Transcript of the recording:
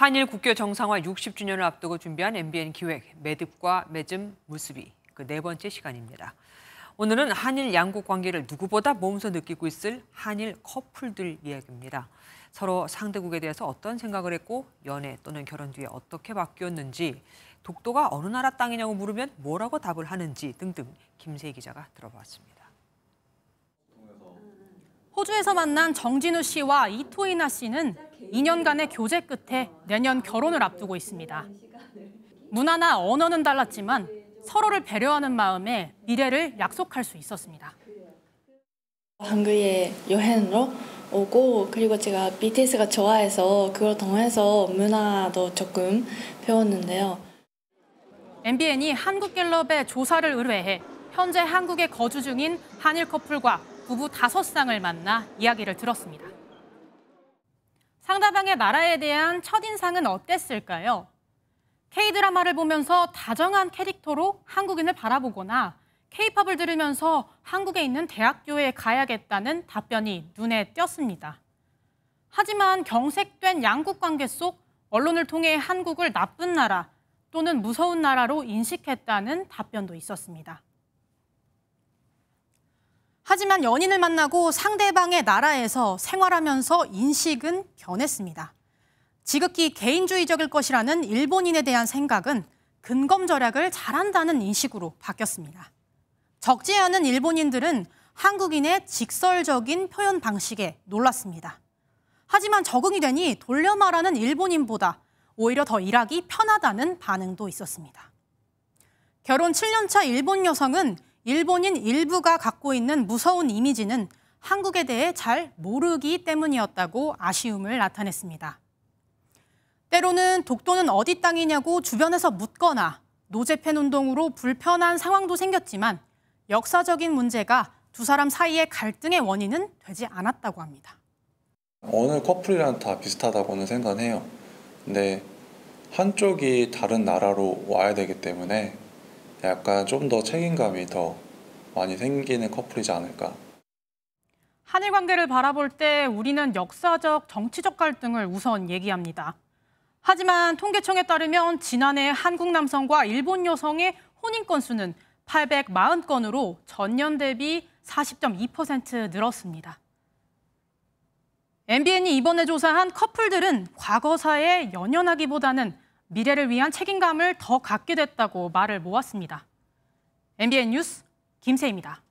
한일 국교 정상화 60주년을 앞두고 준비한 MBN 기획 매듭과 매즘 물수비 그 네 번째 시간입니다. 오늘은 한일 양국 관계를 누구보다 몸소 느끼고 있을 한일 커플들 이야기입니다. 서로 상대국에 대해서 어떤 생각을 했고 연애 또는 결혼 뒤에 어떻게 바뀌었는지 독도가 어느 나라 땅이냐고 물으면 뭐라고 답을 하는지 등등 김세희 기자가 들어봤습니다. 호주에서 만난 정진우 씨와 이토이나 씨는 2년간의 교제 끝에 내년 결혼을 앞두고 있습니다. 문화나 언어는 달랐지만 서로를 배려하는 마음에 미래를 약속할 수 있었습니다. 한국에 여행으로 오고 그리고 제가 BTS가 좋아해서 그걸 통해서 문화도 조금 배웠는데요. MBN이 한국갤럽에 조사를 의뢰해 현재 한국에 거주 중인 한일 커플과 부부 다섯 쌍을 만나 이야기를 들었습니다. 상대방의 나라에 대한 첫인상은 어땠을까요? K-드라마를 보면서 다정한 캐릭터로 한국인을 바라보거나 K-팝을 들으면서 한국에 있는 대학교에 가야겠다는 답변이 눈에 띄었습니다. 하지만 경색된 양국 관계 속 언론을 통해 한국을 나쁜 나라 또는 무서운 나라로 인식했다는 답변도 있었습니다. 하지만 연인을 만나고 상대방의 나라에서 생활하면서 인식은 변했습니다. 지극히 개인주의적일 것이라는 일본인에 대한 생각은 근검 절약을 잘한다는 인식으로 바뀌었습니다. 적지 않은 일본인들은 한국인의 직설적인 표현 방식에 놀랐습니다. 하지만 적응이 되니 돌려 말하는 일본인보다 오히려 더 일하기 편하다는 반응도 있었습니다. 결혼 7년차 일본 여성은 일본인 일부가 갖고 있는 무서운 이미지는 한국에 대해 잘 모르기 때문이었다고 아쉬움을 나타냈습니다. 때로는 독도는 어디 땅이냐고 주변에서 묻거나 노재팬 운동으로 불편한 상황도 생겼지만 역사적인 문제가 두 사람 사이의 갈등의 원인은 되지 않았다고 합니다. 어느 커플이랑 다 비슷하다고는 생각해요. 근데 한쪽이 다른 나라로 와야 되기 때문에 약간 좀 더 책임감이 더 많이 생기는 커플이지 않을까. 한일 관계를 바라볼 때 우리는 역사적, 정치적 갈등을 우선 얘기합니다. 하지만 통계청에 따르면 지난해 한국 남성과 일본 여성의 혼인 건수는 840건으로 전년 대비 40.2% 늘었습니다. MBN이 이번에 조사한 커플들은 과거사에 연연하기보다는 미래를 위한 책임감을 더 갖게 됐다고 말을 모았습니다. MBN 뉴스 김세입니다.